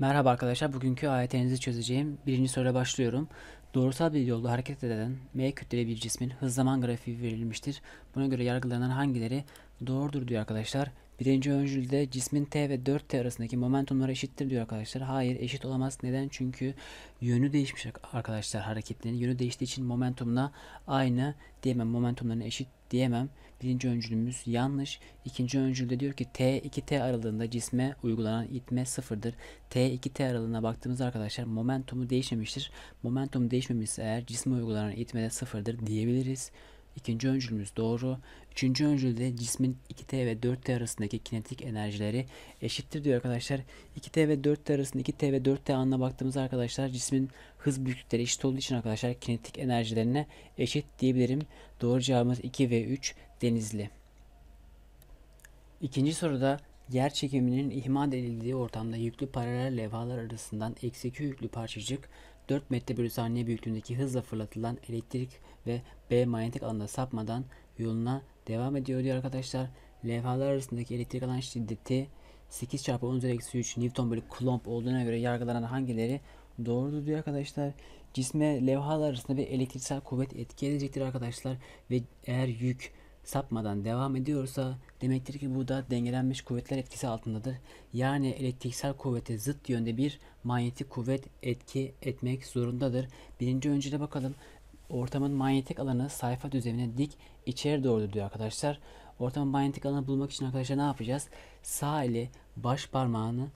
Merhaba arkadaşlar, bugünkü ayetinizi çözeceğim. Birinci soruyla başlıyorum. Doğrusal bir yolda hareket eden M kütleli bir cismin hız zaman grafiği verilmiştir. Buna göre yargılanan hangileri doğrudur diyor arkadaşlar. Birinci öncülde cismin T ve 4T arasındaki momentumlar eşittir diyor arkadaşlar. Hayır eşit olamaz. Neden? Çünkü yönü değişmiş arkadaşlar hareketlerin. Yönü değiştiği için momentumla aynı diyemem. Momentumların eşit diyemem. Birinci öncülümüz yanlış. İkinci öncülde diyor ki T2T aralığında cisme uygulanan itme sıfırdır. T2T aralığına baktığımızda arkadaşlar momentumu değişmemiştir. Momentum değişmemişse eğer cisme uygulanan itme de sıfırdır diyebiliriz. İkinci öncülümüz doğru. Üçüncü öncülde cismin 2T ve 4T arasındaki kinetik enerjileri eşittir diyor arkadaşlar. 2T ve 4T arasındaki 2T ve 4T anına baktığımız arkadaşlar cismin hız büyüklükleri eşit olduğu için arkadaşlar kinetik enerjilerine eşit diyebilirim. Doğru cevabımız 2 ve 3 denizli. İkinci soruda yer çekiminin ihmal edildiği ortamda yüklü paralel levhalar arasından eksi 2 yüklü parçacık 4 metre bölü saniye büyüklüğündeki hızla fırlatılan elektrik ve B manyetik alanda sapmadan yoluna devam ediyor diyor arkadaşlar. Levhalar arasındaki elektrik alan şiddeti 8 çarpı 10 üzeri eksi 3 Newton bölü Coulomb olduğuna göre yargılanan hangileri doğrudur diyor arkadaşlar. Cisme levhalar arasında bir elektriksel kuvvet etki edecektir arkadaşlar ve eğer yük sapmadan devam ediyorsa demektir ki bu da dengelenmiş kuvvetler etkisi altındadır. Yani elektriksel kuvvete zıt yönde bir manyetik kuvvet etki etmek zorundadır. Birinci öncüle bakalım. Ortamın manyetik alanı sayfa düzenine dik içeri doğru diyor arkadaşlar. Ortamın manyetik alanı bulmak için arkadaşlar ne yapacağız? Sağ eli baş parmağını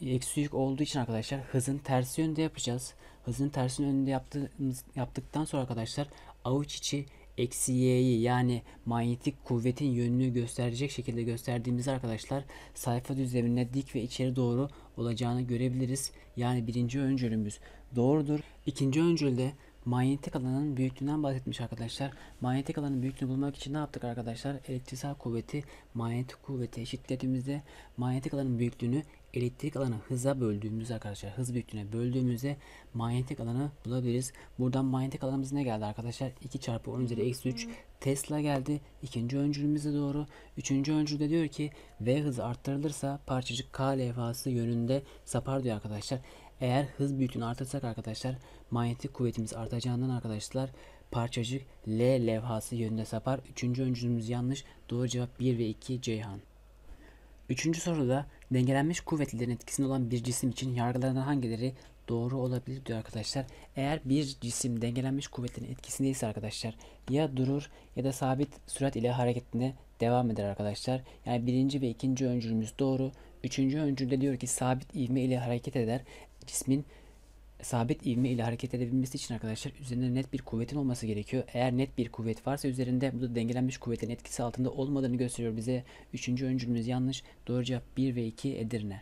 eksi yük olduğu için arkadaşlar hızın tersi yönde yapacağız. Hızın tersi yönünde yaptığımız, yaptıktan sonra arkadaşlar avuç içi eksi y'yi yani manyetik kuvvetin yönünü gösterecek şekilde gösterdiğimiz arkadaşlar sayfa düzlemine dik ve içeri doğru olacağını görebiliriz. Yani birinci öncülümüz doğrudur. İkinci öncülde manyetik alanın büyüklüğünden bahsetmiş arkadaşlar. Manyetik alanın büyüklüğünü bulmak için ne yaptık arkadaşlar? Elektritsel kuvveti manyetik kuvveti eşitlediğimizde manyetik alanın büyüklüğünü elektrik alanı hıza böldüğümüzde arkadaşlar hız büyüklüğüne böldüğümüzde manyetik alanı bulabiliriz. Buradan manyetik alanımız ne geldi arkadaşlar? 2 çarpı 10 üzeri eksi 3 Tesla geldi. ikinci öncülümüze doğru. Üçüncü de diyor ki V hızı arttırılırsa parçacık K levhası yönünde sapar diyor arkadaşlar. Eğer hız büyüklüğünü artırsak arkadaşlar manyetik kuvvetimiz artacağından arkadaşlar parçacık L levhası yönünde sapar. Üçüncü öncülümüz yanlış. Doğru cevap 1 ve 2 Ceyhan. Üçüncü soruda dengelenmiş kuvvetlerin etkisinde olan bir cisim için yargılarından hangileri doğru olabilir diyor arkadaşlar. Eğer bir cisim dengelenmiş kuvvetlerin etkisindeyse arkadaşlar ya durur ya da sabit sürat ile hareketine devam eder arkadaşlar. Yani birinci ve ikinci öncülümüz doğru. Üçüncü öncülde diyor ki sabit ivme ile hareket eder. Cismin sabit ivme ile hareket edebilmesi için arkadaşlar üzerinde net bir kuvvetin olması gerekiyor. Eğer net bir kuvvet varsa üzerinde bu da dengelenmiş kuvvetin etkisi altında olmadığını gösteriyor bize. Üçüncü öncülümüz yanlış. Doğru cevap 1 ve 2 Edirne.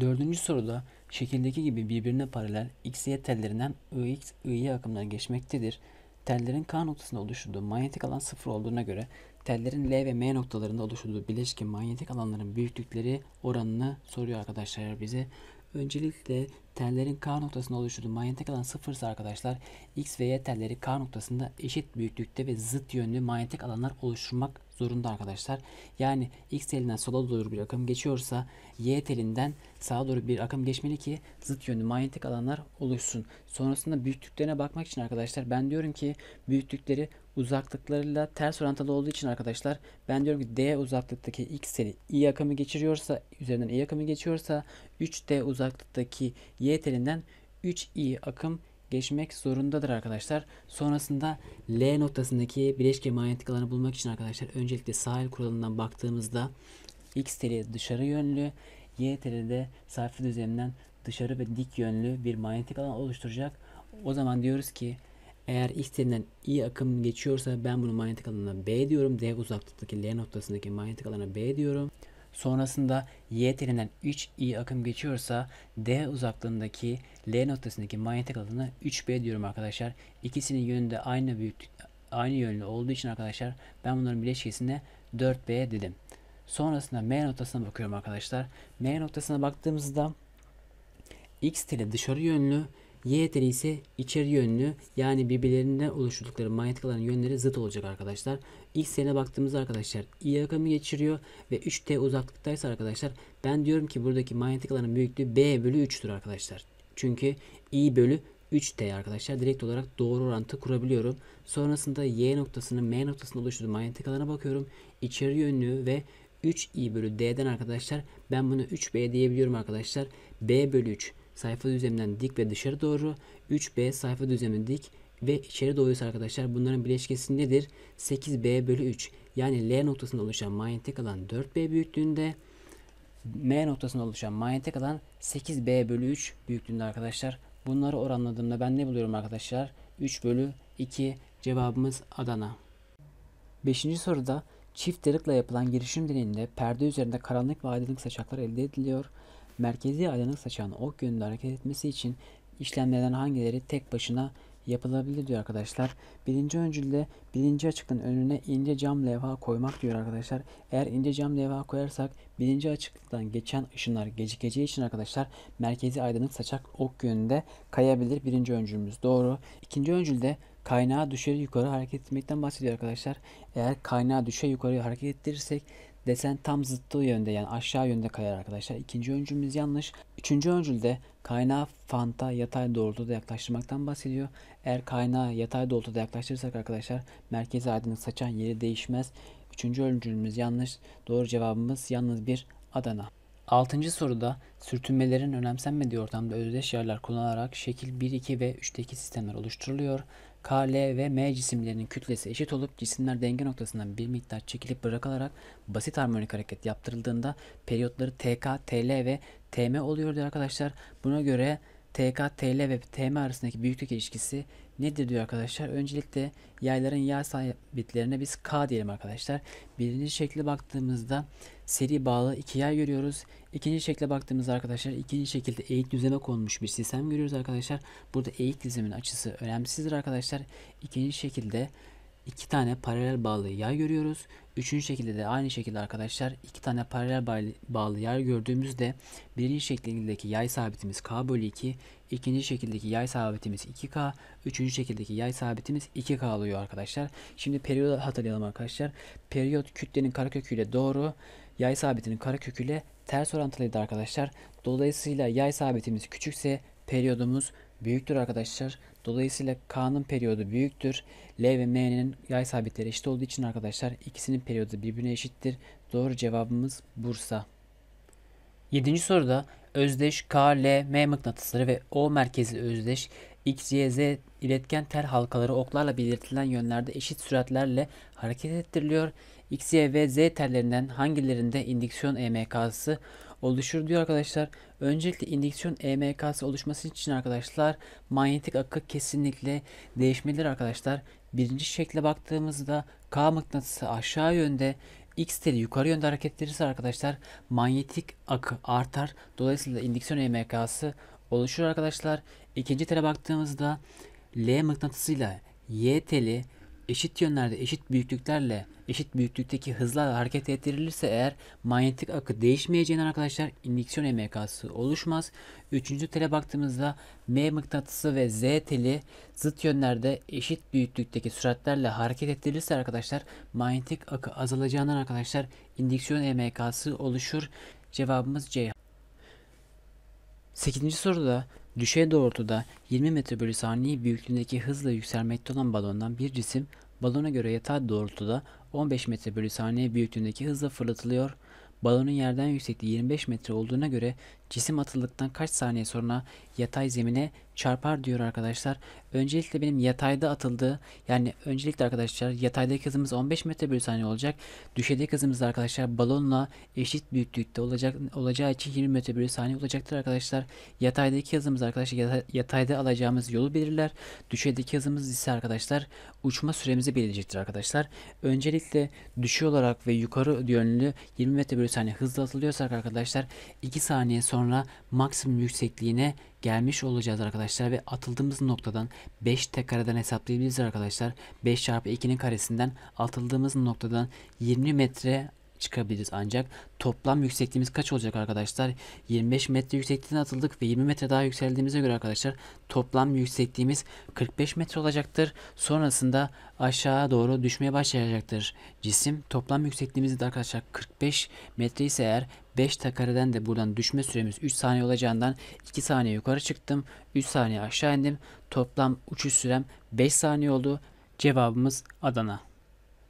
Dördüncü soruda şekildeki gibi birbirine paralel x-y tellerinden IX, IY akımları geçmektedir. Tellerin K noktasında oluşturduğu manyetik alan sıfır olduğuna göre tellerin L ve M noktalarında oluşturduğu bileşki manyetik alanların büyüklükleri oranını soruyor arkadaşlar bize. Öncelikle tellerin K noktasında oluşturduğu manyetik alan sıfırsa arkadaşlar X ve Y telleri K noktasında eşit büyüklükte ve zıt yönlü manyetik alanlar oluşturmak zorunda arkadaşlar. Yani X telinden sola doğru bir akım geçiyorsa Y telinden sağa doğru bir akım geçmeli ki zıt yönlü manyetik alanlar oluşsun. Sonrasında büyüklüklerine bakmak için arkadaşlar ben diyorum ki büyüklükleri uzaklıklarıyla ters orantılı olduğu için arkadaşlar ben diyorum ki D uzaklıktaki X teli i akımı geçiriyorsa üzerinden i e akımı geçiyorsa 3D uzaklıktaki Y telinden 3i akım geçmek zorundadır arkadaşlar. Sonrasında L noktasındaki bileşke manyetik alanı bulmak için arkadaşlar öncelikle sahil kuralından baktığımızda X teli dışarı yönlü, Y teli de sayfa düzeninden dışarı ve dik yönlü bir manyetik alan oluşturacak. O zaman diyoruz ki eğer X telinden I akım geçiyorsa ben bunu manyetik alanına B diyorum. D uzaklıktaki L noktasındaki manyetik alana B diyorum. Sonrasında Y teninden 3i akım geçiyorsa D uzaklığındaki L noktasındaki manyetik alanı 3B diyorum arkadaşlar. İkisinin yönü de aynı büyüklük aynı yönlü olduğu için arkadaşlar ben bunların bileşkesine 4B dedim. Sonrasında M noktasına bakıyorum arkadaşlar. M noktasına baktığımızda X teli dışarı yönlü Y eteri ise içeri yönlü yani birbirlerinden oluşturdukları manyetik alanın yönleri zıt olacak arkadaşlar. X yerine baktığımızda arkadaşlar I akımı geçiriyor ve 3T uzaklıktaysa arkadaşlar ben diyorum ki buradaki manyetik alanın büyüklüğü B bölü 3'tür arkadaşlar. Çünkü I bölü 3T arkadaşlar direkt olarak doğru orantı kurabiliyorum. Sonrasında Y noktasını M noktasında oluşturduğu manyetik alana bakıyorum. İçeri yönlü ve 3i bölü d'den arkadaşlar ben bunu 3b diyebiliyorum arkadaşlar. b bölü 3 sayfa düzleminden dik ve dışarı doğru. 3B sayfa düzlemi dik ve içeri doğruysa arkadaşlar bunların bileşkesi nedir? 8B bölü 3 yani L noktasında oluşan manyetik alan 4B büyüklüğünde M noktasında oluşan manyetik alan 8B bölü 3 büyüklüğünde arkadaşlar. Bunları oranladığımda ben ne buluyorum arkadaşlar? 3 bölü 2 cevabımız Adana. 5. soruda çift yarıkla yapılan girişim deneyinde perde üzerinde karanlık ve aydınlık saçaklar elde ediliyor merkezi aydınlık saçan ok yönünde hareket etmesi için işlemlerden hangileri tek başına yapılabilir diyor arkadaşlar. Birinci öncülde birinci açıklığın önüne ince cam levha koymak diyor arkadaşlar. Eğer ince cam levha koyarsak birinci açıklıktan geçen ışınlar gecikeceği için arkadaşlar merkezi aydınlık saçak ok yönünde kayabilir. Birinci öncülümüz doğru. İkinci öncülde kaynağı düşeri yukarı hareket etmekten bahsediyor arkadaşlar. Eğer kaynağı düşe yukarı hareket ettirirsek Desen tam zıttı yönde yani aşağı yönde kayar arkadaşlar. İkinci öncülümüz yanlış. Üçüncü öncülde kaynağı fanta yatay doğrultuda yaklaştırmaktan bahsediyor. Eğer kaynağı yatay doğrultuda yaklaştırırsak arkadaşlar merkezi aydınlık saçan yeri değişmez. Üçüncü öncülümüz yanlış. Doğru cevabımız yalnız bir Adana. Altıncı soruda sürtünmelerin önemsenmediği ortamda özdeş yerler kullanarak şekil 1, 2 ve 3'teki sistemler oluşturuluyor. K, L ve M cisimlerinin kütlesi eşit olup cisimler denge noktasından bir miktar çekilip bırakılarak basit harmonik hareket yaptırıldığında periyotları TK, TL ve TM oluyor diyor arkadaşlar. Buna göre TK, TL ve TM arasındaki büyüklük ilişkisi nedir diyor arkadaşlar. Öncelikle yayların yay sabitlerine biz K diyelim arkadaşlar. Birinci şekli baktığımızda seri bağlı iki yer görüyoruz. İkinci şekle baktığımız arkadaşlar ikinci şekilde eğik düzleme konmuş bir sistem görüyoruz arkadaşlar. Burada eğik düzlemin açısı önemsizdir arkadaşlar. İkinci şekilde iki tane paralel bağlı yay görüyoruz. Üçüncü şekilde de aynı şekilde arkadaşlar iki tane paralel bağlı yay gördüğümüzde birinci şeklindeki yay sabitimiz k bölü 2, ikinci şekildeki yay sabitimiz 2k, üçüncü şekildeki yay sabitimiz 2k oluyor arkadaşlar. Şimdi periyodu hatırlayalım arkadaşlar. Periyot kütlenin karekökü ile doğru yay sabitinin kara köküyle ters orantılıydı arkadaşlar. Dolayısıyla yay sabitimiz küçükse periyodumuz büyüktür arkadaşlar. Dolayısıyla K'nın periyodu büyüktür. L ve M'nin yay sabitleri eşit olduğu için arkadaşlar ikisinin periyodu birbirine eşittir. Doğru cevabımız Bursa. 7. soruda özdeş K, L, M mıknatısları ve O merkezi özdeş X, Y, Z iletken tel halkaları oklarla belirtilen yönlerde eşit süratlerle hareket ettiriliyor. X, Y ve Z tellerinden hangilerinde indüksiyon EMK'sı oluşur diyor arkadaşlar. Öncelikle indüksiyon EMK'sı oluşması için arkadaşlar manyetik akı kesinlikle değişmelidir arkadaşlar. Birinci şekle baktığımızda K mıknatısı aşağı yönde, X teli yukarı yönde hareket edilirse arkadaşlar manyetik akı artar. Dolayısıyla indüksiyon EMK'sı oluşur arkadaşlar. İkinci tele baktığımızda L mıknatısıyla Y teli eşit yönlerde eşit büyüklüklerle eşit büyüklükteki hızlarla hareket ettirilirse eğer manyetik akı değişmeyeceğinden arkadaşlar indüksiyon EMK'sı oluşmaz. Üçüncü tele baktığımızda M mıknatısı ve Z teli zıt yönlerde eşit büyüklükteki süratlerle hareket ettirilirse arkadaşlar manyetik akı azalacağından arkadaşlar indüksiyon EMK'sı oluşur. Cevabımız C. 8. soruda Düşey doğrultuda 20 metre bölü saniye büyüklüğündeki hızla yükselmekte olan balondan bir cisim Balona göre yatay doğrultuda 15 metre bölü saniye büyüklüğündeki hızla fırlatılıyor. Balonun yerden yüksekliği 25 metre olduğuna göre Cisim atıldıktan kaç saniye sonra yatay zemine çarpar diyor arkadaşlar. Öncelikle benim yatayda atıldığı yani öncelikle arkadaşlar yatayda hızımız 15 metre bölü saniye olacak. Düşeydeki hızımız da arkadaşlar balonla eşit büyüklükte olacak olacağı için 20 metre bölü saniye olacaktır arkadaşlar. Yataydaki hızımız arkadaşlar yata, yatayda alacağımız yolu belirler. Düşeydeki hızımız ise arkadaşlar uçma süremizi belirleyecektir arkadaşlar. Öncelikle düşü olarak ve yukarı yönlü 20 metre bölü saniye hızla atılıyorsak arkadaşlar 2 saniye sonra sonra maksimum yüksekliğine gelmiş olacağız arkadaşlar ve atıldığımız noktadan 5 tekrardan hesaplayabiliriz arkadaşlar. 5 çarpı 2'nin karesinden atıldığımız noktadan 20 metre çıkabiliriz ancak toplam yüksekliğimiz kaç olacak arkadaşlar? 25 metre yüksekliğine atıldık ve 20 metre daha yükseldiğimize göre arkadaşlar toplam yüksekliğimiz 45 metre olacaktır. Sonrasında aşağı doğru düşmeye başlayacaktır. Cisim toplam yüksekliğimiz de arkadaşlar 45 metre ise eğer 5 takareden de buradan düşme süremiz 3 saniye olacağından 2 saniye yukarı çıktım. 3 saniye aşağı indim. Toplam uçuş sürem 5 saniye oldu. Cevabımız Adana.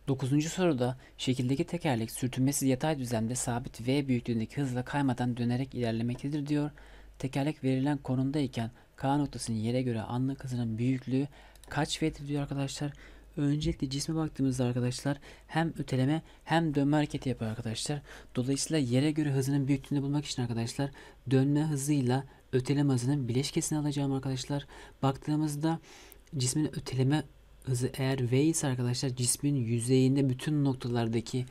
Dokuzuncu soruda şekildeki tekerlek sürtünmesiz yatay düzlemde sabit V büyüklüğündeki hızla kaymadan dönerek ilerlemektedir diyor. Tekerlek verilen konumdayken K noktasının yere göre anlık hızının büyüklüğü kaç V'dir diyor arkadaşlar. Öncelikle cisme baktığımızda arkadaşlar hem öteleme hem dönme hareketi yapıyor arkadaşlar. Dolayısıyla yere göre hızının büyüklüğünü bulmak için arkadaşlar dönme hızıyla öteleme hızının bileşkesini alacağım arkadaşlar. Baktığımızda cismin öteleme hızı eğer V ise arkadaşlar cismin yüzeyinde bütün noktalardaki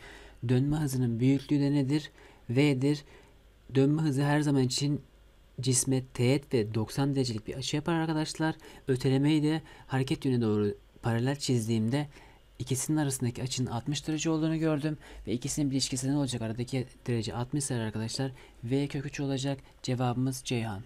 dönme hızının büyüklüğü de nedir? V'dir. Dönme hızı her zaman için cisme teğet ve 90 derecelik bir açı yapar arkadaşlar. Ötelemeyi de hareket yönüne doğru paralel çizdiğimde ikisinin arasındaki açının 60 derece olduğunu gördüm ve ikisinin bir ilişkisi ne olacak? Aradaki derece 60 arkadaşlar V kök 3 olacak. Cevabımız Ceyhan.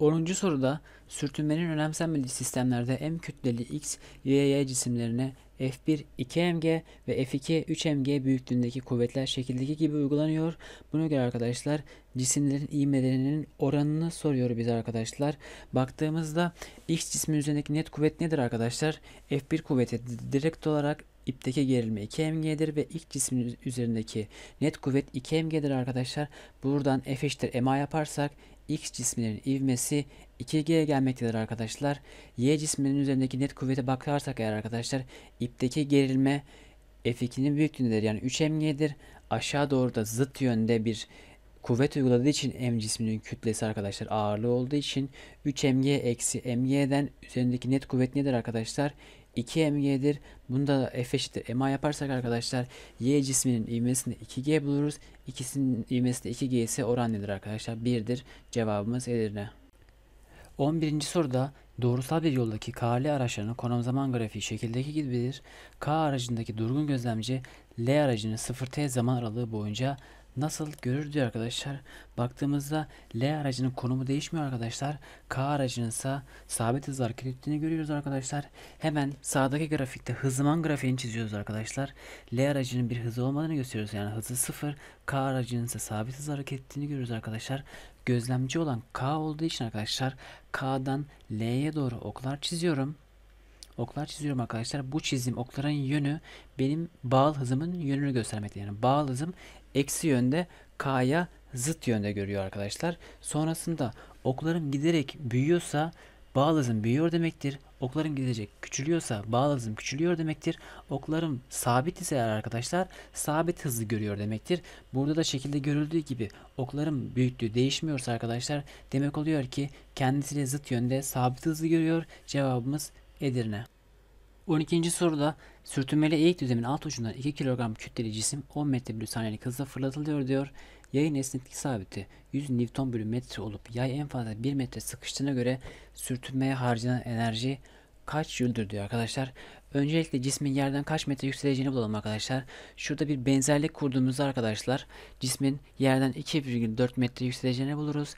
10. soruda sürtünmenin önemsenmediği sistemlerde M kütleli X, Y, Y cisimlerine F1 2mg ve F2 3mg büyüklüğündeki kuvvetler şekildeki gibi uygulanıyor. Buna göre arkadaşlar cisimlerin ivmelerinin oranını soruyor bize arkadaşlar. Baktığımızda X cismi üzerindeki net kuvvet nedir arkadaşlar? F1 kuvveti direkt olarak ipteki gerilme 2mg'dir ve ilk cismin üzerindeki net kuvvet 2mg'dir arkadaşlar. Buradan F eşittir ma yaparsak X cisminin ivmesi 2G'ye gelmektedir arkadaşlar. Y cisminin üzerindeki net kuvvete bakarsak eğer arkadaşlar ipteki gerilme F2'nin büyüklüğündedir. Yani 3mg'dir. Aşağı doğru da zıt yönde bir kuvvet uyguladığı için M cisminin kütlesi arkadaşlar ağırlığı olduğu için 3mg eksi mg'den üzerindeki net kuvvet nedir arkadaşlar? 2m Bunda da f eşittir ma yaparsak arkadaşlar y cisminin ivmesinde 2g buluruz. İkisinin ivmesinde 2g ise oran nedir arkadaşlar? 1'dir. Cevabımız Edirne. 11. soruda doğrusal bir yoldaki K'li araçların konum zaman grafiği şekildeki gibidir. K aracındaki durgun gözlemci L aracını 0T zaman aralığı boyunca nasıl görür diyor arkadaşlar. Baktığımızda L aracının konumu değişmiyor arkadaşlar. K aracının ise sabit hız hareket ettiğini görüyoruz arkadaşlar. Hemen sağdaki grafikte hız zaman grafiğini çiziyoruz arkadaşlar. L aracının bir hızı olmadığını gösteriyoruz. Yani hızı sıfır. K aracının ise sabit hız hareket ettiğini görüyoruz arkadaşlar. Gözlemci olan K olduğu için arkadaşlar K'dan L'ye doğru oklar çiziyorum oklar çiziyorum arkadaşlar. Bu çizim okların yönü benim bağıl hızımın yönünü göstermekte. Yani bağıl hızım eksi yönde K'ya zıt yönde görüyor arkadaşlar. Sonrasında oklarım giderek büyüyorsa bağ hızım büyüyor demektir. Oklarım gidecek küçülüyorsa bağ hızım küçülüyor demektir. Oklarım sabit ise eğer arkadaşlar sabit hızlı görüyor demektir. Burada da şekilde görüldüğü gibi oklarım büyüklüğü değişmiyorsa arkadaşlar demek oluyor ki kendisiyle zıt yönde sabit hızlı görüyor. Cevabımız Edirne. 12. soruda sürtünmeli eğik düzemin alt ucundan 2 kilogram kütleli cisim 10 metre bölü saniyelik hızla fırlatılıyor diyor. Yayın esneklik sabiti 100 Newton bölü metre olup yay en fazla 1 metre sıkıştığına göre sürtünmeye harcanan enerji kaç jüldür diyor arkadaşlar. Öncelikle cismin yerden kaç metre yükseleceğini bulalım arkadaşlar. Şurada bir benzerlik kurduğumuzda arkadaşlar cismin yerden 2,4 metre yükseleceğini buluruz.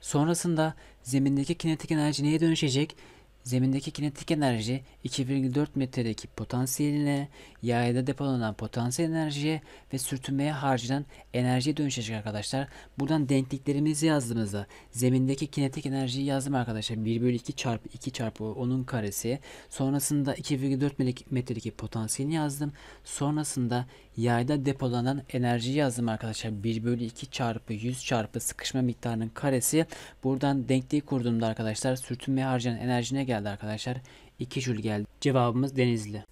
Sonrasında zemindeki kinetik enerji neye dönüşecek? Zemindeki kinetik enerji 2,4 metredeki potansiyeline, yayda depolanan potansiyel enerjiye ve sürtünmeye harcanan enerjiye dönüşecek arkadaşlar. Buradan denkliklerimizi yazdığımızda zemindeki kinetik enerjiyi yazdım arkadaşlar. 1 bölü 2 çarpı 2 çarpı onun karesi. Sonrasında 2,4 metredeki potansiyelini yazdım. Sonrasında yayda depolanan enerjiyi yazdım arkadaşlar. 1 bölü 2 çarpı 100 çarpı sıkışma miktarının karesi. Buradan denkliği kurduğumda arkadaşlar sürtünmeye harcanan enerjine geldi arkadaşlar. 2 jül geldi. Cevabımız Denizli.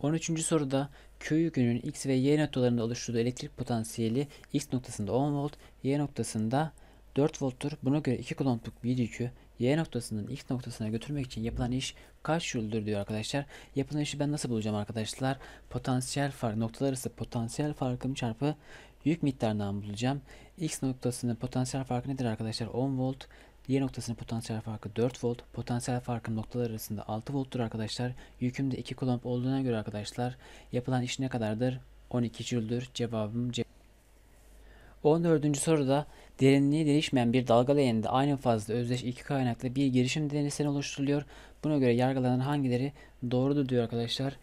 13. soruda Q yükünün X ve Y noktalarında oluşturduğu elektrik potansiyeli X noktasında 10 volt, Y noktasında 4 volttur. Buna göre 2 kulompluk bir yükü Y noktasının X noktasına götürmek için yapılan iş kaç joule'dur diyor arkadaşlar. Yapılan işi ben nasıl bulacağım arkadaşlar? Potansiyel fark noktalar arası potansiyel farkım çarpı yük miktarından bulacağım. X noktasının potansiyel farkı nedir arkadaşlar? 10 volt. Y noktasının potansiyel farkı 4 volt. Potansiyel farkın noktalar arasında 6 volttur arkadaşlar. Yüküm de 2 kulomb olduğuna göre arkadaşlar yapılan iş ne kadardır? 12 jüldür. Cevabım C. 14. soruda derinliği değişmeyen bir dalga leğeninde aynı fazla özdeş iki kaynaklı bir girişim deneysel oluşturuluyor. Buna göre yargılanan hangileri doğrudur diyor arkadaşlar.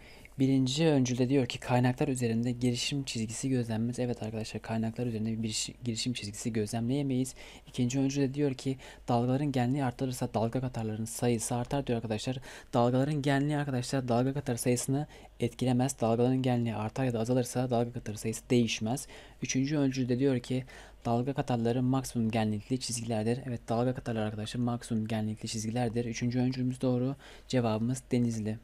Birinci öncülde diyor ki kaynaklar üzerinde girişim çizgisi gözlenmez. Evet arkadaşlar kaynaklar üzerinde bir girişim çizgisi gözlemleyemeyiz. İkinci öncülde diyor ki dalgaların genliği artırırsa dalga katarların sayısı artar diyor arkadaşlar. Dalgaların genliği arkadaşlar dalga katar sayısını etkilemez. Dalgaların genliği artar ya da azalırsa dalga katar sayısı değişmez. Üçüncü öncülde diyor ki dalga katarları maksimum genlikli çizgilerdir. Evet dalga katarlar arkadaşlar maksimum genlikli çizgilerdir. Üçüncü öncülümüz doğru. Cevabımız denizli.